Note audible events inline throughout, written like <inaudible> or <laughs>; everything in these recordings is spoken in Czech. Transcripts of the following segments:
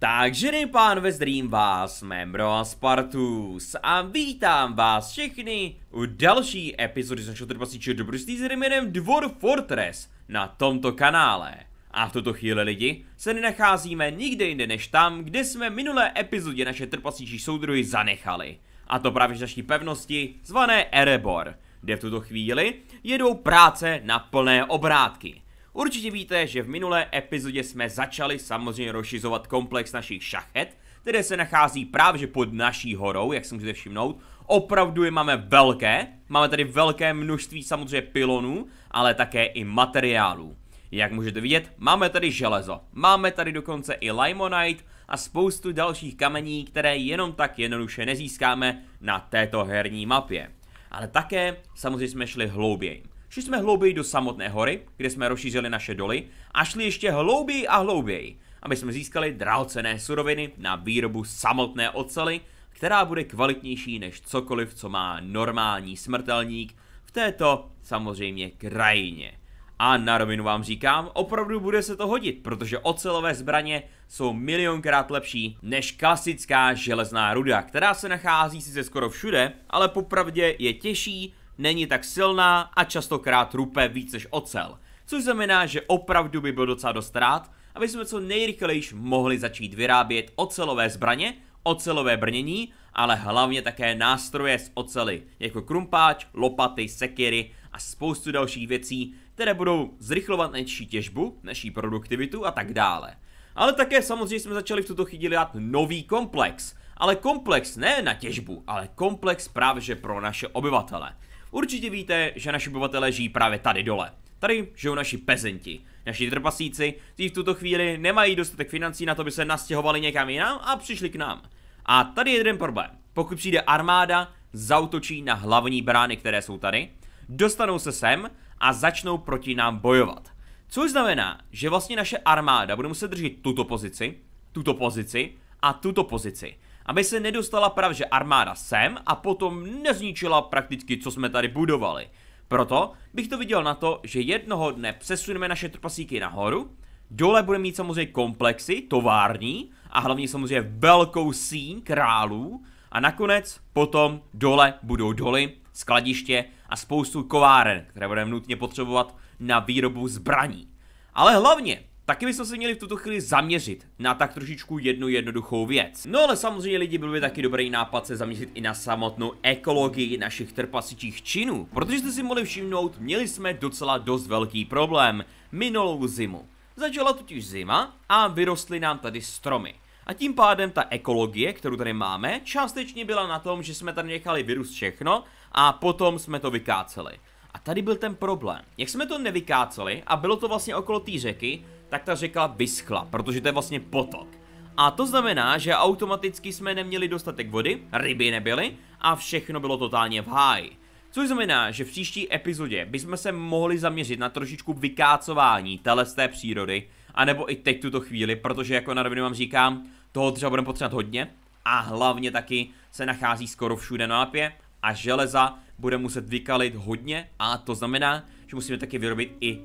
Takže pánové, zdrým vás, Membro a Spartus a vítám vás všechny u další epizody z našeho trpasíče dobrostí s jménem Dvor Fortress na tomto kanále. A v tuto chvíli lidi se nenacházíme nikde jinde než tam, kde jsme minulé epizodě naše trpasíčí soudruhy zanechali. A to právě z naší pevnosti zvané Erebor, kde v tuto chvíli jedou práce na plné obrátky. Určitě víte, že v minulé epizodě jsme začali samozřejmě rozšizovat komplex našich šachet, které se nachází právě pod naší horou, jak se můžete všimnout. Opravdu je máme velké, máme tady velké množství samozřejmě pilonů, ale také i materiálů. Jak můžete vidět, máme tady železo, máme tady dokonce i limonite a spoustu dalších kamení, které jenom tak jednoduše nezískáme na této herní mapě. Ale také samozřejmě jsme šli hlouběji. Šli jsme hlouběji do samotné hory, kde jsme rozšířili naše doly a šli ještě hlouběji a hlouběji, aby jsme získali drahocené suroviny na výrobu samotné ocely, která bude kvalitnější než cokoliv, co má normální smrtelník v této samozřejmě krajině. A na rovinu vám říkám, opravdu bude se to hodit, protože ocelové zbraně jsou milionkrát lepší než klasická železná ruda, která se nachází sice skoro všude, ale popravdě je těžší není tak silná a častokrát rupe víc než ocel. Což znamená, že opravdu by byl docela dost rád, aby jsme co nejrychlejší mohli začít vyrábět ocelové zbraně, ocelové brnění, ale hlavně také nástroje z ocely, jako krumpáč, lopaty, sekiry a spoustu dalších věcí, které budou zrychlovat naší těžbu, naší produktivitu a tak dále. Ale také samozřejmě jsme začali v tuto chvíli dělat nový komplex, ale komplex ne na těžbu, ale komplex právě pro naše obyvatele. Určitě víte, že naši obyvatelé žijí právě tady dole. Tady žijou naši pezenti. Naši trpasíci, kteří v tuto chvíli nemají dostatek financí na to, aby se nastěhovali někam jinam a přišli k nám. A tady je jeden problém. Pokud přijde armáda, zautočí na hlavní brány, které jsou tady, dostanou se sem a začnou proti nám bojovat. Což znamená, že vlastně naše armáda bude muset držet tuto pozici, tuto pozici a tuto pozici aby se nedostala pravže armáda sem a potom nezničila prakticky, co jsme tady budovali. Proto bych to viděl na to, že jednoho dne přesuneme naše trpasíky nahoru, dole bude mít samozřejmě komplexy, tovární a hlavně samozřejmě velkou síň králů a nakonec potom dole budou doly, skladiště a spoustu kováren, které budeme nutně potřebovat na výrobu zbraní. Ale hlavně Taky bychom se měli v tuto chvíli zaměřit na tak trošičku jednu jednoduchou věc. No ale samozřejmě lidi byl by taky dobrý nápad se zaměřit i na samotnou ekologii našich trpasičích činů. Protože jste si mohli všimnout, měli jsme docela dost velký problém minulou zimu. Začala totiž zima a vyrostly nám tady stromy. A tím pádem ta ekologie, kterou tady máme, částečně byla na tom, že jsme tady nechali virus všechno a potom jsme to vykáceli. A tady byl ten problém. Jak jsme to nevykáceli a bylo to vlastně okolo té řeky, tak ta řeka vyschla, protože to je vlastně potok. A to znamená, že automaticky jsme neměli dostatek vody, ryby nebyly a všechno bylo totálně v háji. Což znamená, že v příští epizodě bychom se mohli zaměřit na trošičku vykácování té přírody, anebo i teď tuto chvíli, protože jako na rovinu vám říkám, toho třeba budeme potřebovat hodně a hlavně taky se nachází skoro všude na mapě a železa bude muset vykalit hodně a to znamená, že musíme taky vyrobit i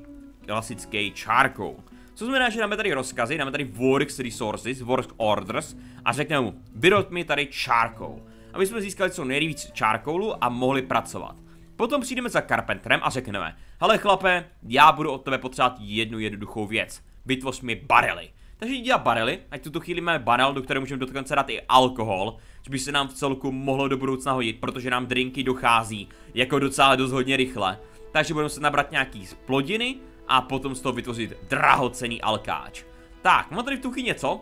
klasický čárkou. Co znamená, že dáme tady rozkazy, dáme tady works resources, work orders a řekneme mu, vyrob mi tady čárkou. Aby jsme získali co nejvíc čárkoulu a mohli pracovat. Potom přijdeme za Carpenterem a řekneme, hele chlape, já budu od tebe potřebovat jednu jednoduchou věc. Vytvoř mi barely. Takže dělá barely, ať tuto chvíli máme barel, do které můžeme dokonce dát i alkohol, což by se nám v celku mohlo do budoucna hodit, protože nám drinky dochází jako docela dost hodně rychle. Takže budeme se nabrat nějaký plodiny, a potom z toho vytvořit drahocený alkáč. Tak, mám tady v tuchy něco.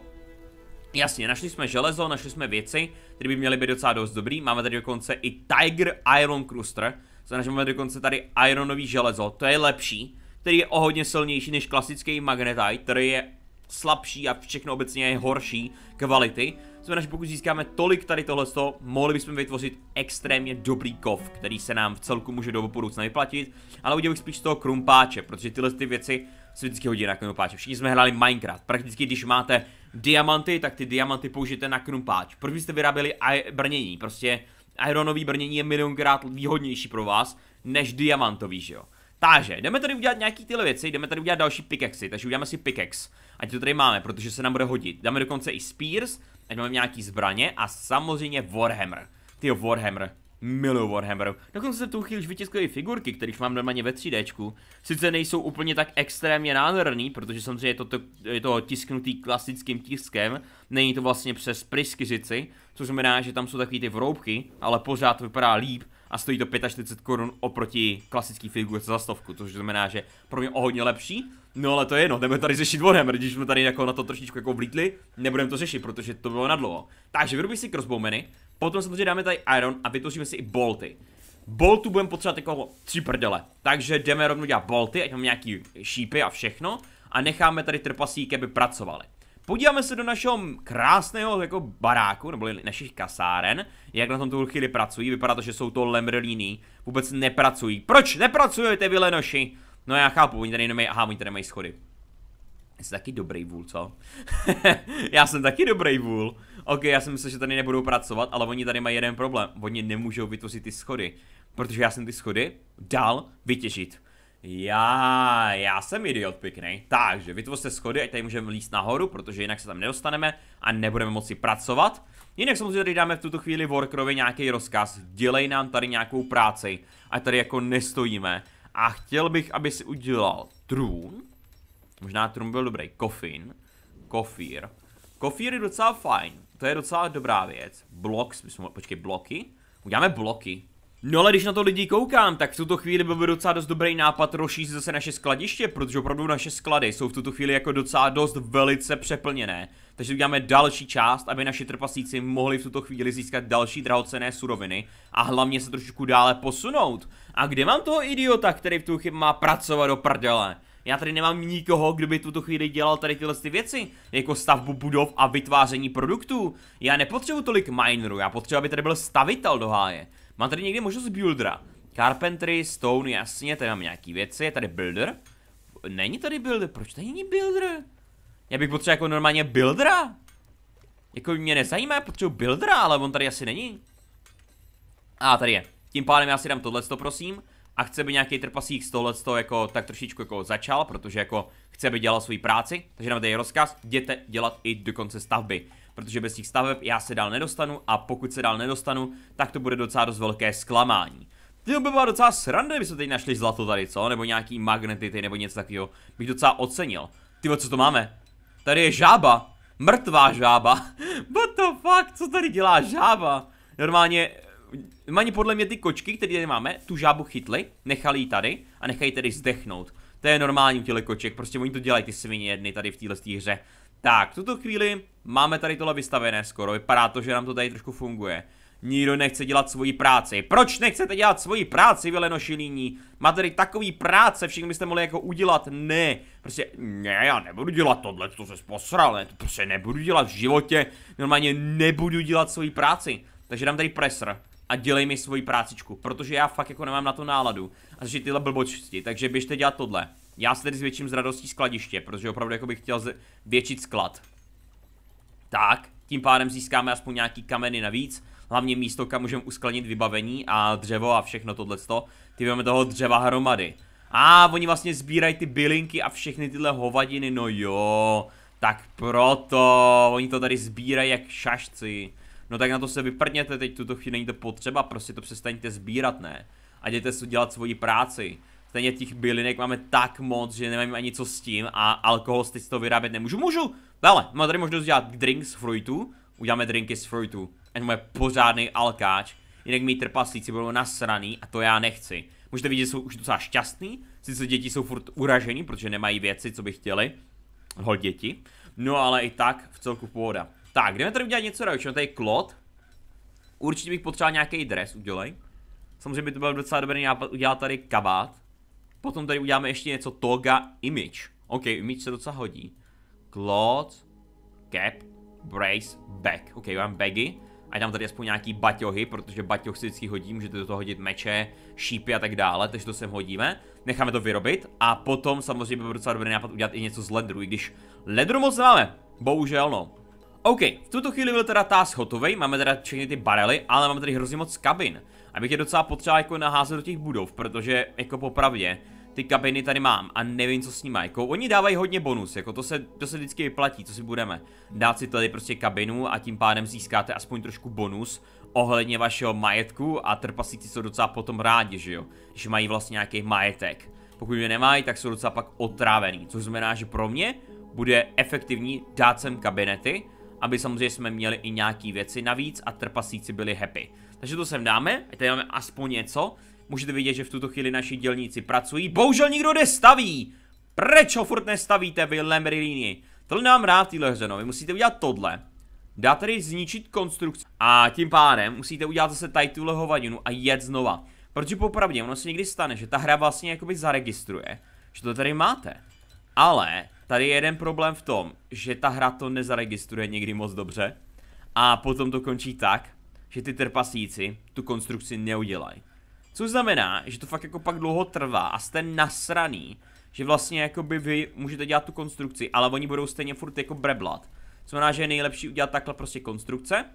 Jasně, našli jsme železo, našli jsme věci, které by měly být docela dost dobrý. Máme tady dokonce i Tiger Iron Cruster, znamená, že máme dokonce tady ironový železo, to je lepší, který je o hodně silnější než klasický magnetite, který je slabší a všechno obecně je horší kvality. Znamená, že pokud získáme tolik tady tohleto, mohli bychom vytvořit extrémně dobrý kov, který se nám v celku může do budoucna vyplatit, ale udělal bych spíš z toho krumpáče, protože tyhle ty věci se vždycky hodí na krumpáče. Všichni jsme hráli Minecraft. Prakticky, když máte diamanty, tak ty diamanty použijete na krumpáč. Proč byste vyráběli brnění? Prostě ironový brnění je milionkrát výhodnější pro vás, než diamantový, že jo? Takže, jdeme tady udělat nějaký tyhle věci, jdeme tady udělat další pickaxy, takže uděláme si pickax. Ať to tady máme, protože se nám bude hodit. Dáme dokonce i spears, ať máme nějaký zbraně a samozřejmě Warhammer. Ty Warhammer, miluju warhammer. Dokonce se tu chvíli už vytiskly figurky, kterých mám normálně ve 3D. Sice nejsou úplně tak extrémně nádherný, protože samozřejmě je to, to, je to tisknutý klasickým tiskem, není to vlastně přes pryskyřici, což znamená, že tam jsou takový ty vroubky, ale pořád to vypadá líp, a stojí to 45 korun oproti klasický figurce za stovku, což znamená, že pro mě o hodně lepší. No ale to je jedno, jdeme tady řešit vonem, když jsme tady jako na to trošičku jako vlítli, nebudeme to řešit, protože to bylo nadlouho. Takže vyrobí si crossbowmeny, potom samozřejmě dáme tady iron a vytvoříme si i bolty. Boltu budeme potřebovat jako tři prdele, takže jdeme rovnou dělat bolty, ať máme nějaký šípy a všechno a necháme tady trpasíky, aby pracovali. Podíváme se do našeho krásného jako baráku, nebo našich kasáren, jak na tom tu chvíli pracují, vypadá to, že jsou to lemrlíny, vůbec nepracují. Proč nepracujete vy lenoši? No já chápu, oni tady nemají, aha, oni tady nemají schody. Jsi taky dobrý vůl, co? <laughs> já jsem taky dobrý vůl. Ok, já jsem myslel, že tady nebudou pracovat, ale oni tady mají jeden problém. Oni nemůžou vytvořit ty schody, protože já jsem ty schody dal vytěžit. Já, já jsem idiot pěkný. Takže vytvořte schody, ať tady můžeme líst nahoru, protože jinak se tam nedostaneme a nebudeme moci pracovat. Jinak samozřejmě tady dáme v tuto chvíli workerovi nějaký rozkaz, dělej nám tady nějakou práci, a tady jako nestojíme. A chtěl bych, aby si udělal trůn, možná trůn byl dobrý, kofin, kofír. Kofír je docela fajn, to je docela dobrá věc. Blocks, počkej, bloky? Uděláme bloky, No ale když na to lidi koukám, tak v tuto chvíli by byl docela dost dobrý nápad rozšířit zase naše skladiště, protože opravdu naše sklady jsou v tuto chvíli jako docela dost velice přeplněné. Takže uděláme další část, aby naši trpasíci mohli v tuto chvíli získat další drahocené suroviny a hlavně se trošku dále posunout. A kde mám toho idiota, který v tu chvíli má pracovat do prdele? Já tady nemám nikoho, kdo by tuto chvíli dělal tady tyhle ty věci, jako stavbu budov a vytváření produktů. Já nepotřebuji tolik minerů, já potřebuji, aby tady byl stavitel do háje. Mám tady někdy možnost buildera. Carpentry, stone, jasně, tady mám nějaký věci, je tady builder. Není tady builder, proč tady není builder? Já bych potřeboval jako normálně buildera. Jako mě nezajímá, já potřebuji buildera, ale on tady asi není. A ah, tady je. Tím pádem já si dám tohleto, prosím. A chce by nějaký trpasík z tohleto jako tak trošičku jako začal, protože jako chce by dělal svoji práci. Takže nám tady rozkaz, jděte dělat i do konce stavby protože bez těch staveb já se dál nedostanu a pokud se dál nedostanu, tak to bude docela dost velké zklamání. Ty by byla docela sranda, kdyby se teď našli zlato tady, co? Nebo nějaký magnetity nebo něco takového. Bych docela ocenil. Ty co to máme? Tady je žába. Mrtvá žába. <laughs> What the fuck, co tady dělá žába? Normálně, normálně podle mě ty kočky, které tady máme, tu žábu chytli, nechali ji tady a nechají tady zdechnout. To je normální u těle koček, prostě oni to dělají ty svině jedny tady v téhle hře. Tak, v tuto chvíli máme tady tohle vystavené skoro, vypadá to, že nám to tady trošku funguje. Nikdo nechce dělat svoji práci. Proč nechcete dělat svoji práci, Vileno Šilíní? Má tady takový práce, všichni byste mohli jako udělat, ne. Prostě, ne, já nebudu dělat tohle, to se posral, ne, to prostě nebudu dělat v životě. Normálně nebudu dělat svoji práci. Takže dám tady presr a dělej mi svoji prácičku, protože já fakt jako nemám na to náladu. A že tyhle blbočsti, takže běžte dělat tohle. Já se tedy zvětším z radostí skladiště, protože opravdu jako bych chtěl zvětšit sklad. Tak, tím pádem získáme aspoň nějaký kameny navíc, hlavně místo, kam můžeme uskladnit vybavení a dřevo a všechno tohle. Ty máme toho dřeva hromady. A ah, oni vlastně sbírají ty bylinky a všechny tyhle hovadiny, no jo. Tak proto, oni to tady sbírají jak šašci. No tak na to se vyprněte, teď, tuto chvíli není to potřeba, prostě to přestaňte sbírat, ne? A jděte dělat svoji práci. Stejně těch bylinek máme tak moc, že nemám ani co s tím a alkohol si to vyrábět nemůžu. Můžu! Hele, mám tady možnost dělat drink z fruitu. Uděláme drinky z fruitu. Ať moje pořádný alkáč. Jinak mi trpaslíci budou nasraný a to já nechci. Můžete vidět, že jsou už docela šťastný. Sice děti jsou furt uražení, protože nemají věci, co by chtěli. Hol děti. No ale i tak v celku pohoda. Tak, jdeme tady udělat něco dalšího. No, tady je klot. Určitě bych potřeboval nějaký dres, udělej. Samozřejmě by to byl docela dobrý nápad udělat tady kabát. Potom tady uděláme ještě něco toga image. OK, image se docela hodí. Cloth, cap, brace, back. OK, mám baggy. A tam tady aspoň nějaký baťohy, protože baťoh si vždycky hodí, můžete do toho hodit meče, šípy a tak dále, takže to sem hodíme. Necháme to vyrobit a potom samozřejmě bude docela dobrý nápad udělat i něco z ledru, i když ledru moc nemáme, bohužel no. OK, v tuto chvíli byl teda task hotový, máme teda všechny ty barely, ale máme tady hrozně moc kabin. Abych je docela potřeba jako naházet do těch budov, protože jako popravdě, ty kabiny tady mám a nevím, co s nimi. Jako, oni dávají hodně bonus, jako to se, to se vždycky vyplatí, co si budeme. Dát si tady prostě kabinu a tím pádem získáte aspoň trošku bonus ohledně vašeho majetku a trpasíci jsou docela potom rádi, že jo, že mají vlastně nějaký majetek. Pokud je nemají, tak jsou docela pak otrávený, což znamená, že pro mě bude efektivní dát sem kabinety, aby samozřejmě jsme měli i nějaký věci navíc a trpasíci byli happy. Takže to sem dáme, tady máme aspoň něco, Můžete vidět, že v tuto chvíli naši dělníci pracují. Bohužel nikdo nestaví! Proč ho furt nestavíte vy, Lamborghini? Tohle nám rád téhle hře, no. Vy musíte udělat tohle. Dá tady zničit konstrukci. A tím pádem musíte udělat zase tady tuhle hovadinu a jet znova. Protože popravdě, ono se někdy stane, že ta hra vlastně jakoby zaregistruje, že to tady máte. Ale tady je jeden problém v tom, že ta hra to nezaregistruje někdy moc dobře. A potom to končí tak, že ty trpasíci tu konstrukci neudělají. Což znamená, že to fakt jako pak dlouho trvá a jste nasraný, že vlastně jako by vy můžete dělat tu konstrukci, ale oni budou stejně furt jako breblat. Co znamená, že je nejlepší udělat takhle prostě konstrukce,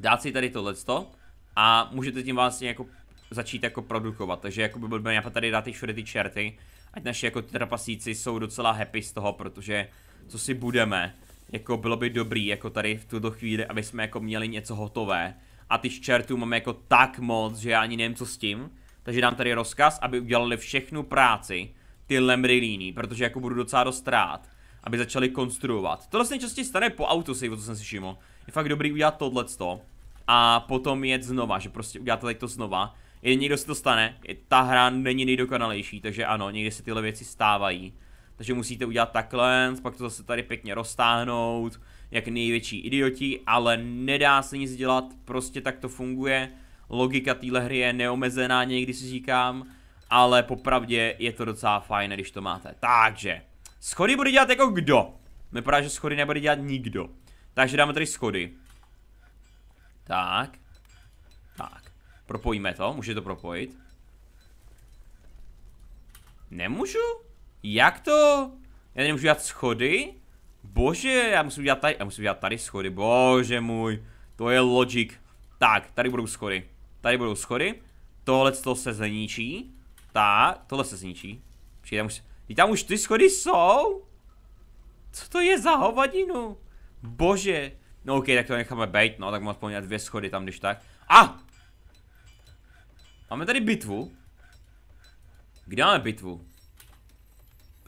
dát si tady tohleto a můžete tím vlastně jako začít jako produkovat, takže jako by budeme tady dát ty všude ty čerty, ať naši jako ty trapasíci jsou docela happy z toho, protože co si budeme, jako bylo by dobrý jako tady v tuto chvíli, aby jsme jako měli něco hotové, a ty čertů mám jako tak moc, že já ani nevím, co s tím. Takže dám tady rozkaz, aby udělali všechnu práci ty lemrilíny, protože jako budu docela dost rád, aby začali konstruovat. To se nejčastěji stane po si, co jsem si všiml. Je fakt dobrý udělat tohleto a potom jet znova, že prostě uděláte tady to znova. Jen někdo se to stane, ta hra není nejdokonalejší, takže ano, někdy se tyhle věci stávají. Takže musíte udělat takhle, pak to zase tady pěkně roztáhnout, jak největší idioti, ale nedá se nic dělat, prostě tak to funguje. Logika téhle hry je neomezená, někdy si říkám, ale popravdě je to docela fajn, když to máte. Takže, schody bude dělat jako kdo? Vypadá, že schody nebude dělat nikdo. Takže dáme tady schody. Tak. Tak. Propojíme to, může to propojit. Nemůžu? Jak to? Já nemůžu dělat schody? Bože, já musím dělat tady, já musím dělat tady schody, bože můj. To je logic. Tak, tady budou schody. Tady budou schody. Tohle to se zničí. Tak, tohle se zničí. Přijde, tam už, tam už ty schody jsou? Co to je za hovadinu? Bože. No ok, tak to necháme být, no, tak mám aspoň dvě schody tam, když tak. A! Ah! Máme tady bitvu. Kde máme bitvu?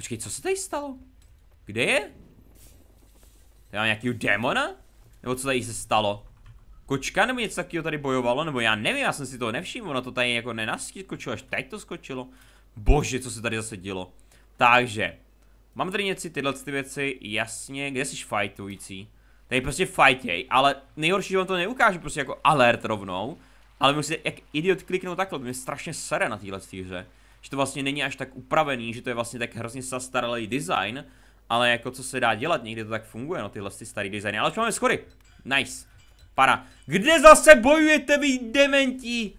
Počkej, co se tady stalo? Kde je? Tady mám nějakýho démona? Nebo co tady se stalo? Kočka nebo něco takového tady bojovalo? Nebo já nevím, já jsem si toho nevšiml, ono to tady jako nenaskočilo, až teď to skočilo. Bože, co se tady zase dělo. Takže, mám tady něco, tyhle ty věci, jasně, kde jsi fightující? Tady prostě fightěj, ale nejhorší, že vám to neukáže prostě jako alert rovnou. Ale musíte jak idiot kliknout takhle, to mě strašně sere na téhle hře že to vlastně není až tak upravený, že to je vlastně tak hrozně zastaralý design, ale jako co se dá dělat, někde to tak funguje, no tyhle ty starý designy, ale už máme skory, nice, para, kde zase bojujete vy dementi,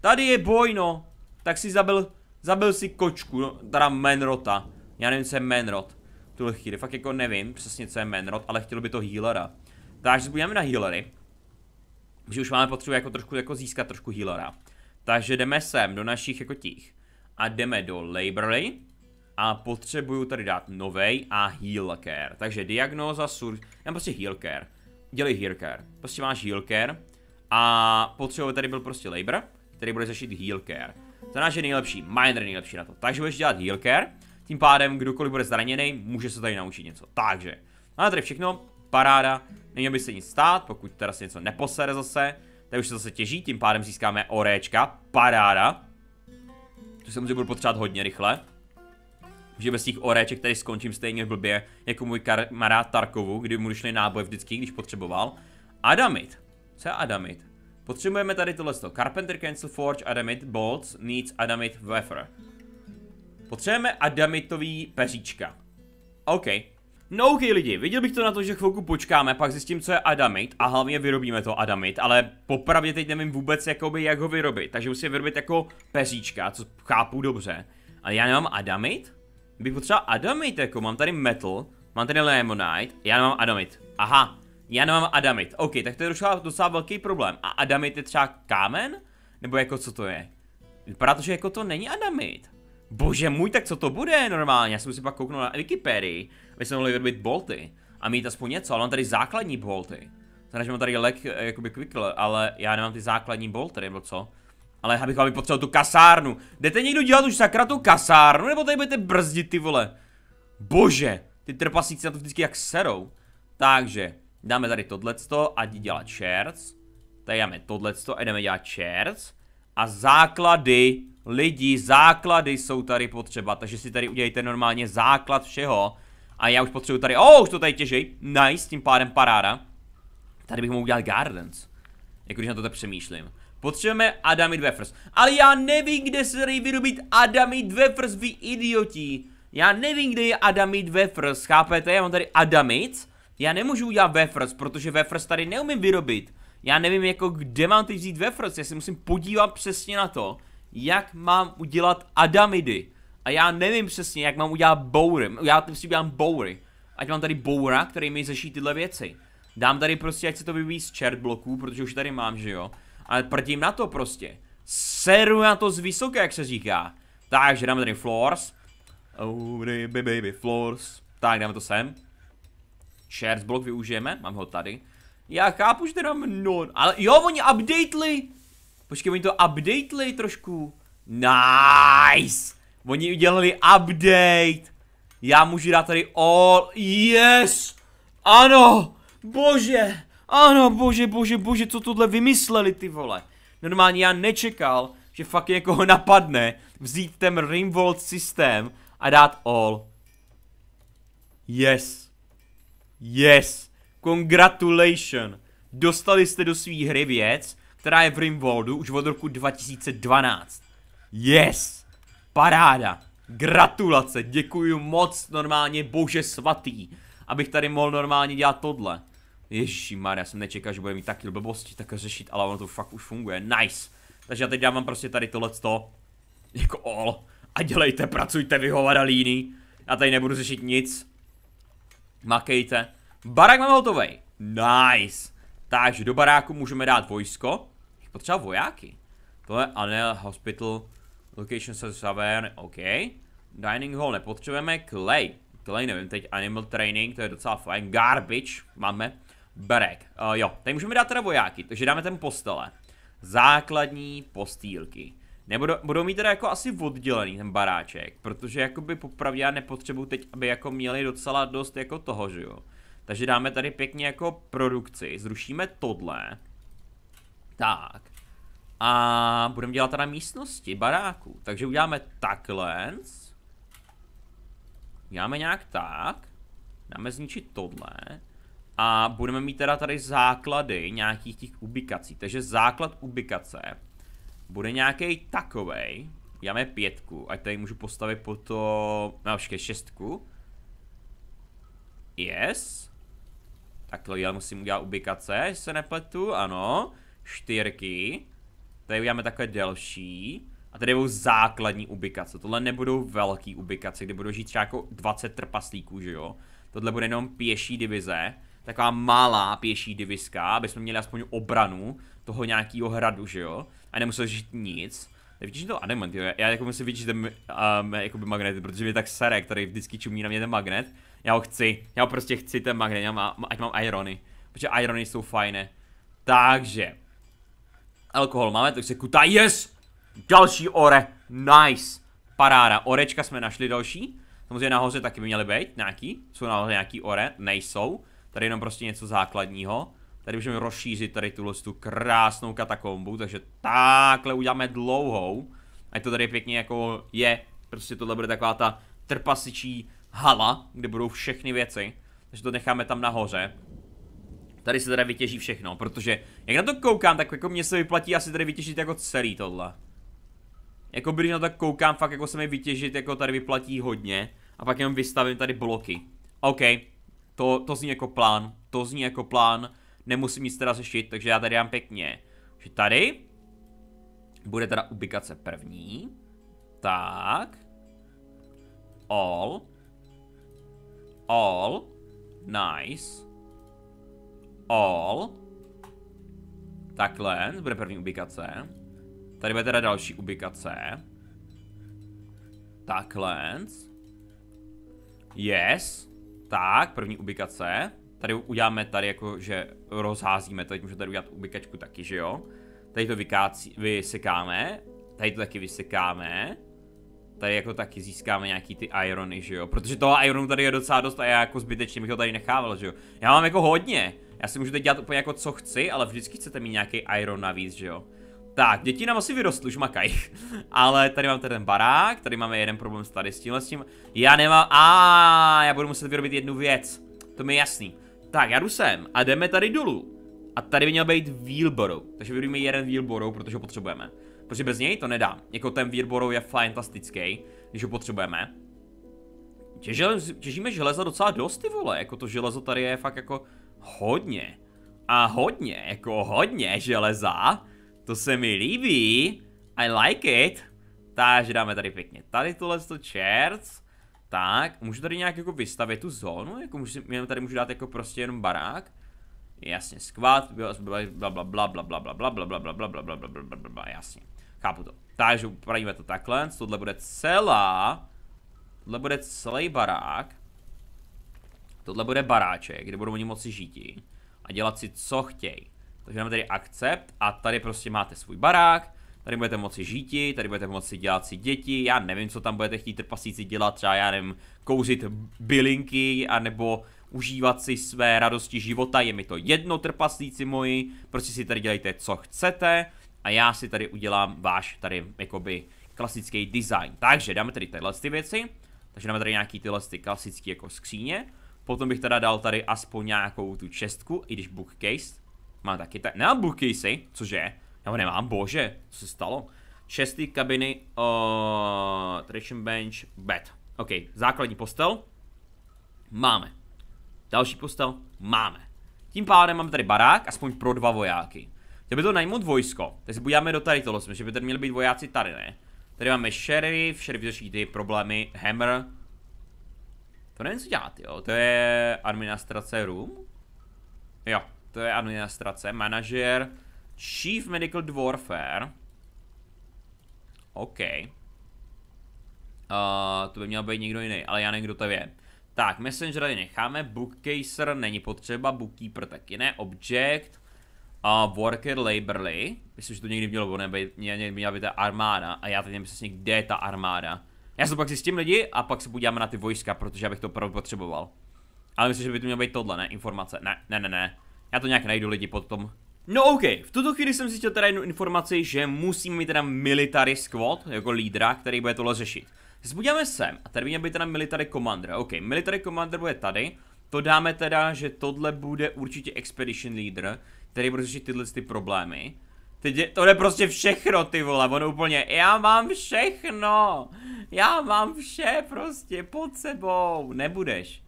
tady je boj no, tak si zabil, zabil si kočku, no, teda Menrota, já nevím co je Menrot, tuhle chvíli, fakt jako nevím přesně co je Menrot, ale chtěl by to healera, takže budeme na healery, že už máme potřebu jako trošku jako získat trošku healera, takže jdeme sem do našich jako těch, a jdeme do library a potřebuju tady dát novej a heal care. Takže diagnóza sur... Já prostě heal care. Dělej heal care. Prostě máš heal care a potřebuje tady byl prostě labor, který bude řešit heal care. Znamená, že nejlepší, miner nejlepší na to. Takže budeš dělat heal care, tím pádem kdokoliv bude zraněný, může se tady naučit něco. Takže, máme tady všechno, paráda, neměl by se nic stát, pokud teda se něco neposere zase, tak už se zase těží, tím pádem získáme orečka, paráda. Tu samozřejmě budu potřebovat hodně rychle. Že bez těch oreček, tady skončím stejně v blbě, jako můj kamarád Tarkovu, kdy mu došly náboje vždycky, když potřeboval. Adamit. Co je Adamit? Potřebujeme tady tohle. sto. Carpenter Cancel Forge Adamit Bolts needs Adamit Wafer. Potřebujeme Adamitový peříčka. OK, No ok lidi, viděl bych to na to, že chvilku počkáme, pak zjistím, co je adamit a hlavně vyrobíme to adamit, ale popravdě teď nevím vůbec jakoby, jak ho vyrobit, takže musím vyrobit jako peříčka, co chápu dobře. Ale já nemám adamit? Bych potřeboval adamit, jako mám tady metal, mám tady lemonite, já nemám adamit. Aha, já nemám adamit, ok, tak to je docela, docela velký problém. A adamit je třeba kámen? Nebo jako co to je? Vypadá to, že jako to není adamit. Bože můj, tak co to bude normálně? Já jsem si pak kouknul na Wikipedii, aby jsme mohli vyrobit bolty a mít aspoň něco, ale mám tady základní bolty. Znamená, že mám tady lek, eh, jakoby quickl, ale já nemám ty základní bolty, nebo co? Ale já bych vám potřeboval tu kasárnu. Jdete někdo dělat už sakra tu kasárnu, nebo tady budete brzdit ty vole? Bože, ty trpasíci na to vždycky jak serou. Takže, dáme tady tohleto a jdi dělat Tady dáme tohleto a jdeme dělat čerc. A základy lidi, základy jsou tady potřeba, takže si tady udělejte normálně základ všeho. A já už potřebuji tady, oh, už to tady těžej, nice, tím pádem paráda. Tady bych mohl udělat gardens, jako když na to tak přemýšlím. Potřebujeme Adamid Wefers. Ale já nevím, kde se tady vyrobit Adamid Wefers, vy idioti. Já nevím, kde je Adamid Wefers, chápete? Já mám tady Adamid. Já nemůžu udělat Wefers, protože Wefers tady neumím vyrobit. Já nevím, jako kde mám teď vzít Wefers, já si musím podívat přesně na to jak mám udělat adamidy. A já nevím přesně, jak mám udělat boury. Já si udělám boury. Ať mám tady boura, který mi řeší tyhle věci. Dám tady prostě, ať se to vyvíjí z čert bloků, protože už tady mám, že jo. Ale prdím na to prostě. Seru na to z vysoké, jak se říká. Takže dáme tady floors. Oh, baby, baby, floors. Tak, dáme to sem. Shares blok využijeme, mám ho tady. Já chápu, že teda mnoho, ale jo, oni updately. Počkej, oni to updateli trošku. Nice! Oni udělali update. Já můžu dát tady all. Yes! Ano! Bože! Ano, bože, bože, bože, co tohle vymysleli ty vole. Normálně já nečekal, že fakt někoho napadne vzít ten Rimworld systém a dát all. Yes. Yes. Congratulation. Dostali jste do své hry věc, která je v Rimworldu už od roku 2012. Yes! Paráda! Gratulace, děkuji moc, normálně bože svatý, abych tady mohl normálně dělat tohle. Ježíši já jsem nečekal, že bude mít taky blbosti tak řešit, ale ono to fakt už funguje, nice. Takže já teď dávám prostě tady tohleto, jako all, a dělejte, pracujte, vyhovadalíny. Já tady nebudu řešit nic. Makejte. Barak mám hotovej. Nice. Takže do baráku můžeme dát vojsko potřeba vojáky. To je Anel hospital, location server, OK. Dining hall nepotřebujeme, clay. Clay nevím, teď animal training, to je docela fajn. Garbage máme. Berek, uh, jo, tady můžeme dát teda vojáky, takže dáme ten postele. Základní postýlky. Nebudou budou mít teda jako asi oddělený ten baráček, protože jakoby popravdě já nepotřebuji teď, aby jako měli docela dost jako toho, že jo. Takže dáme tady pěkně jako produkci, zrušíme tohle. Tak. A budeme dělat teda místnosti, baráků. Takže uděláme takhle. Uděláme nějak tak. Dáme zničit tohle. A budeme mít teda tady základy nějakých těch ubikací. Takže základ ubikace bude nějaký takovej. Uděláme pětku, ať tady můžu postavit po to... No, všakej, šestku. Yes. Takhle já musím udělat ubikace, se nepletu, ano čtyřky. Tady uděláme takhle delší. A tady budou základní ubikace. Tohle nebudou velký ubikace, kde budou žít třeba jako 20 trpaslíků, že jo? Tohle bude jenom pěší divize. Taková malá pěší divizka, aby jsme měli aspoň obranu toho nějakého hradu, že jo? A nemusel žít nic. Nevidíš to adamant, jo? Já jako musím vidět ten um, jakoby magnet, protože je tak sere, který vždycky čumí na mě ten magnet. Já ho chci, já ho prostě chci ten magnet, já má, ať mám irony. Protože irony jsou fajné. Takže, Alkohol máme, takže kuta, yes! Další ore, nice. Paráda, orečka jsme našli další. Samozřejmě nahoře taky by měly být nějaký. Jsou nahoře nějaký ore? Nejsou. Tady jenom prostě něco základního. Tady můžeme rozšířit tady tuhle tu krásnou katakombu, takže takhle uděláme dlouhou. Ať to tady pěkně jako je, prostě tohle bude taková ta trpasičí hala, kde budou všechny věci. Takže to necháme tam nahoře. Tady se teda vytěží všechno, protože jak na to koukám, tak jako mě se vyplatí asi tady vytěžit jako celý tohle. Jako když na to koukám, fakt jako se mi vytěžit jako tady vyplatí hodně. A pak jenom vystavím tady bloky. OK, to, to zní jako plán, to zní jako plán. Nemusím nic teda řešit, takže já tady dám pěkně. Že tady bude teda ubikace první. Tak. All. All. Nice all. Takhle, to bude první ubikace. Tady bude teda další ubikace. Takhle. Yes. Tak, první ubikace. Tady uděláme tady jako, že rozházíme, teď můžeme tady udělat ubikačku taky, že jo? Tady to vykácí, vysekáme, tady to taky vysekáme tady jako taky získáme nějaký ty irony, že jo? Protože toho ironu tady je docela dost a já jako zbytečně bych ho tady nechával, že jo? Já mám jako hodně. Já si můžu teď dělat úplně jako co chci, ale vždycky chcete mít nějaký iron navíc, že jo? Tak, děti nám asi vyrostly, už makaj. <laughs> ale tady mám tady ten barák, tady máme jeden problém s tady s tímhle s tím. Já nemám, a já budu muset vyrobit jednu věc. To mi je jasný. Tak, já jdu sem a jdeme tady dolů. A tady by měl být wheelbarrow, Takže vyrobíme jeden wheelbarrow, protože ho potřebujeme. Protože bez něj to nedá. Jako ten výrborov je fantastický, když ho potřebujeme. Těžel, těžíme železa docela dost, ty vole, jako to železo tady je fakt jako hodně. A hodně, jako hodně železa. To se mi líbí. I like it. Takže dáme tady pěkně tady tohle to čert. Tak, můžu tady nějak jako vystavit tu zónu, jako můžu, jenom tady můžu dát jako prostě jenom barák. Jasně, skvát, bla bla bla bla bla bla bla bla bla bla bla bla bla bla bla bla bla jasně. Chápu to. Takže upravíme to takhle. Tohle bude celá... Tohle bude celý barák. Tohle bude baráček, kde budou oni moci žít a dělat si, co chtějí. Takže máme tady accept a tady prostě máte svůj barák, tady budete moci žít, tady budete moci dělat si děti, já nevím, co tam budete chtít trpasíci dělat, třeba já nevím, kouřit bylinky, a nebo užívat si své radosti života, je mi to jedno trpasíci moji, prostě si tady dělejte, co chcete, a já si tady udělám váš tady jakoby klasický design. Takže dáme tady tyhle ty věci, takže dáme tady nějaký tyhle ty klasický jako skříně, potom bych teda dal tady aspoň nějakou tu čestku, i když bookcase, mám taky tak, nemám bookcasey, cože, ho nemám, bože, co se stalo? Česty, kabiny, uh, tradition bench, bed, ok, základní postel, máme, další postel, máme. Tím pádem mám tady barák, aspoň pro dva vojáky. Chtěl by to najmout vojsko, si budeme do tady toho, že by tady měli být vojáci tady, ne? Tady máme sheriff, sheriff řeší ty problémy, hammer. To nevím, co dělat, jo, to je administrace room? Jo, to je administrace, manažer, chief medical warfare. OK. Uh, to by měl být někdo jiný, ale já nevím, kdo to je. Tak, Messenger tady necháme, Bookcaser není potřeba, Bookkeeper taky ne, Object uh, Worker Laborly, myslím, že to někdy mělo ono, měla, měla být ta armáda a já teď nevím přesně, kde je ta armáda. Já se pak zjistím lidi a pak se podíváme na ty vojska, protože já bych to opravdu potřeboval. Ale myslím, že by to mělo být tohle, ne? Informace. Ne, ne, ne, ne. Já to nějak najdu lidi potom. No OK, v tuto chvíli jsem zjistil teda jednu informaci, že musím mít teda military squad, jako lídra, který bude tohle řešit. Zbudíme sem a tady by měl být teda military commander. OK, military commander bude tady. To dáme teda, že tohle bude určitě expedition leader který bude řešit tyhle ty problémy. Teď je, to je prostě všechno, ty vole, on úplně, já mám všechno, já mám vše prostě pod sebou, nebudeš.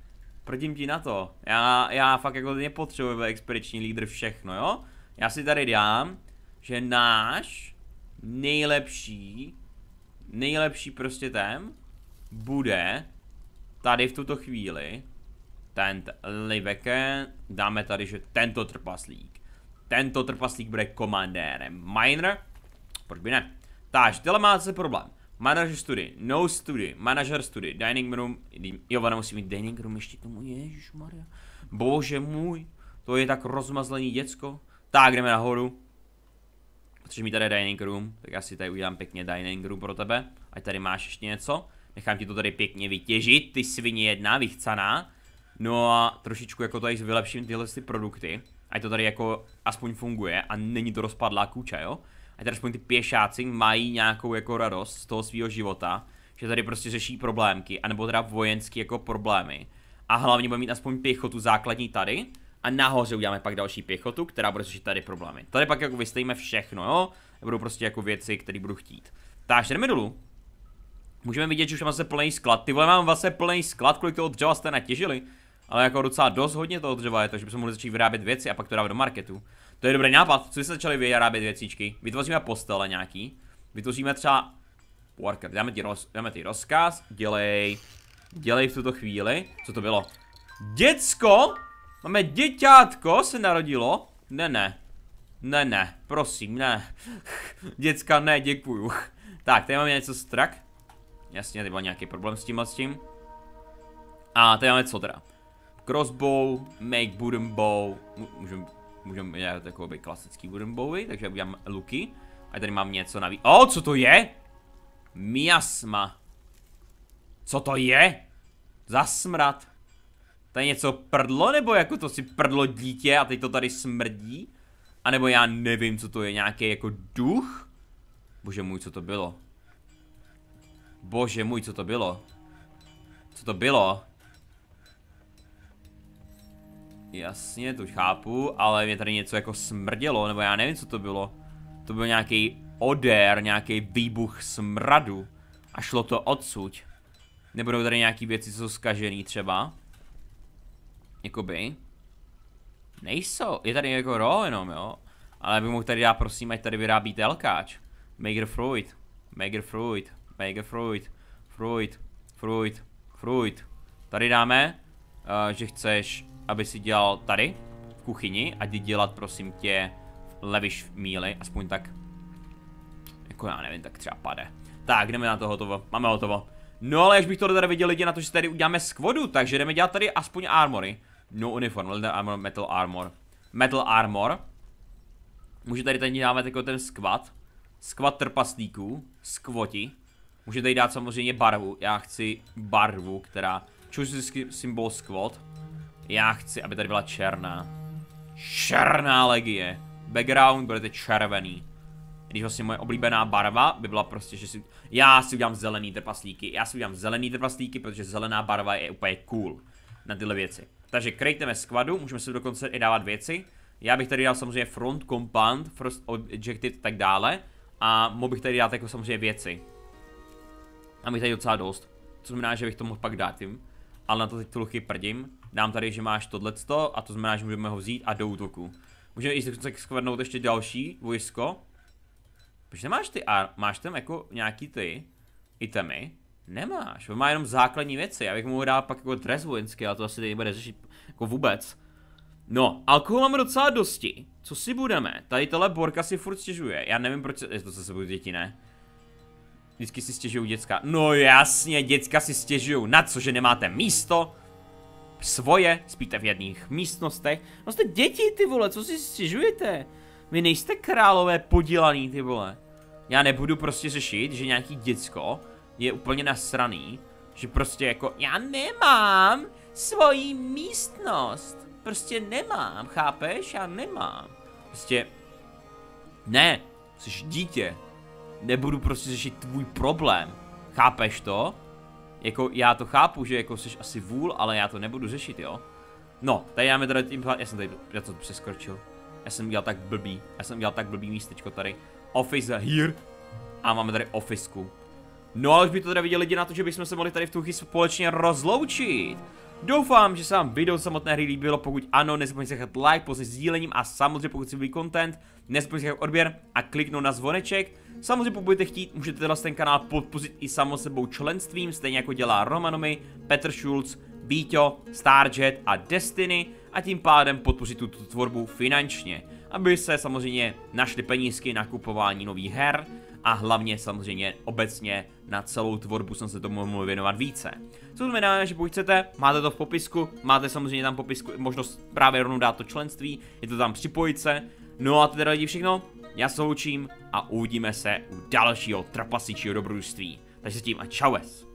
Prdím ti na to, já, já fakt jako nepotřebuji expediční lídr všechno, jo? Já si tady dám, že náš nejlepší, nejlepší prostě ten, bude tady v tuto chvíli ten Liveke, dáme tady, že tento trpaslík. Tento trpaslík bude komandérem Miner. Proč by ne? Takže, tyhle má zase problém. Manager study, no study, manager study, dining room, jo, ona musí mít dining room ještě tomu, Maria. Bože můj, to je tak rozmazlený děcko. Tak, jdeme nahoru. Protože mi tady dining room, tak já si tady udělám pěkně dining room pro tebe. Ať tady máš ještě něco. Nechám ti to tady pěkně vytěžit, ty svině jedna, vychcaná. No a trošičku jako tady vylepším tyhle ty produkty. Ať to tady jako aspoň funguje a není to rozpadlá kůča, jo? Ať tady aspoň ty pěšáci mají nějakou jako radost z toho svého života, že tady prostě řeší problémky, anebo teda vojenský jako problémy. A hlavně budeme mít aspoň pěchotu základní tady, a nahoře uděláme pak další pěchotu, která bude řešit tady problémy. Tady pak jako vystejíme všechno, jo? Budou prostě jako věci, které budu chtít. Takže jdeme dolů. Můžeme vidět, že už máme zase plný sklad. Ty vole, mám zase plný sklad, kolik toho dřeva jste natěžili ale jako docela dost hodně toho dřeva je, takže bychom mohli začít vyrábět věci a pak to dávat do marketu. To je dobrý nápad, co jste začali vyrábět věcičky. Vytvoříme postele nějaký, vytvoříme třeba worker, dáme ti, roz, dáme ti rozkaz, dělej, dělej v tuto chvíli, co to bylo? Děcko? Máme děťátko se narodilo? Ne, ne. Ne, ne, prosím, ne. <laughs> Děcka, ne, děkuju. Tak, tady máme něco strak. Jasně, tady byl nějaký problém s tím a s tím. A tady máme co teda? crossbow, make wooden bow, můžeme můžem dělat takový klasický wooden bowy, takže udělám luky. A tady mám něco navíc. O, co to je? Miasma. Co to je? Zasmrad. To je něco prdlo, nebo jako to si prdlo dítě a teď to tady smrdí? A nebo já nevím, co to je, nějaký jako duch? Bože můj, co to bylo? Bože můj, co to bylo? Co to bylo? Jasně, to chápu, ale mě tady něco jako smrdělo, nebo já nevím, co to bylo. To byl nějaký odér, nějaký výbuch smradu. A šlo to odsuť. Nebudou tady nějaký věci, co jsou zkažený třeba. Jakoby. Nejsou. Je tady jako ro jenom, jo. Ale bych mohl tady dát, prosím, ať tady vyrábí telkáč. Maker Freud. Maker Freud. Maker Freud. Freud. Freud. Freud. Tady dáme, uh, že chceš aby si dělal tady, v kuchyni, a jdi dělat, prosím tě, leviš míly, aspoň tak, jako já nevím, tak třeba pade. Tak, jdeme na to hotovo, máme hotovo. No ale až bych to tady viděl lidi na to, že tady uděláme skvodu, takže jdeme dělat tady aspoň armory. No uniform, leather armor, metal armor. Metal armor. Může tady tady dávat jako ten skvat. Skvat trpaslíků, skvoti. Může tady dát samozřejmě barvu, já chci barvu, která... Choose symbol squat. Já chci, aby tady byla černá. Černá legie. Background budete červený. Když vlastně moje oblíbená barva by byla prostě, že si... Já si udělám zelený trpaslíky. Já si udělám zelený trpaslíky, protože zelená barva je úplně cool na tyhle věci. Takže krejteme skvadu, můžeme si dokonce i dávat věci. Já bych tady dal samozřejmě front compound, first objective a tak dále. A mohl bych tady dát jako samozřejmě věci. A mi tady docela dost. Co znamená, že bych to mohl pak dát jim. Ale na to teď tu luchy prdím dám tady, že máš tohleto a to znamená, že můžeme ho vzít a do útoku. Můžeme i skvrnout ještě další vojsko. Proč nemáš ty A máš tam jako nějaký ty itemy? Nemáš, on má jenom základní věci, já bych mu dát pak jako dres vojenský, ale to asi tady nebude řešit jako vůbec. No, alkohol máme docela dosti, co si budeme, tady tohle borka si furt stěžuje, já nevím proč, je to se sebou děti ne? Vždycky si stěžují děcka, no jasně, děcka si stěžují, na co, že nemáte místo? svoje, spíte v jedných místnostech. No jste děti, ty vole, co si stěžujete? Vy nejste králové podělaný, ty vole. Já nebudu prostě řešit, že nějaký děcko je úplně nasraný, že prostě jako, já nemám svoji místnost. Prostě nemám, chápeš? Já nemám. Prostě, ne, jsi dítě. Nebudu prostě řešit tvůj problém. Chápeš to? Jako, já to chápu, že jako jsi asi vůl, ale já to nebudu řešit, jo? No, tady máme teda tím já jsem tady, já to přeskočil. Já jsem dělal tak blbý, já jsem dělal tak blbý místečko tady. Office here. A máme tady ofisku. No ale už by to teda viděli lidi na to, že bychom se mohli tady v tu společně rozloučit. Doufám, že se vám video samotné hry líbilo, pokud ano, nezapomeňte nechat like, pozdět sdílením a samozřejmě pokud si líbí content, nezapomeňte nechat odběr a kliknout na zvoneček. Samozřejmě pokud budete chtít, můžete tenhle ten kanál podpořit i samo sebou členstvím, stejně jako dělá Romanomy, Petr Schulz, Víťo, Starjet a Destiny a tím pádem podpořit tuto tvorbu finančně, aby se samozřejmě našli penízky na kupování nových her, a hlavně samozřejmě obecně na celou tvorbu jsem se tomu mohl věnovat více. Co znamená, že pokud chcete, máte to v popisku, máte samozřejmě tam popisku možnost právě rovnou dát to členství, je to tam připojit se. No a teda lidi všechno, já se loučím a uvidíme se u dalšího trapasičího dobrodružství. Takže s tím a čaues.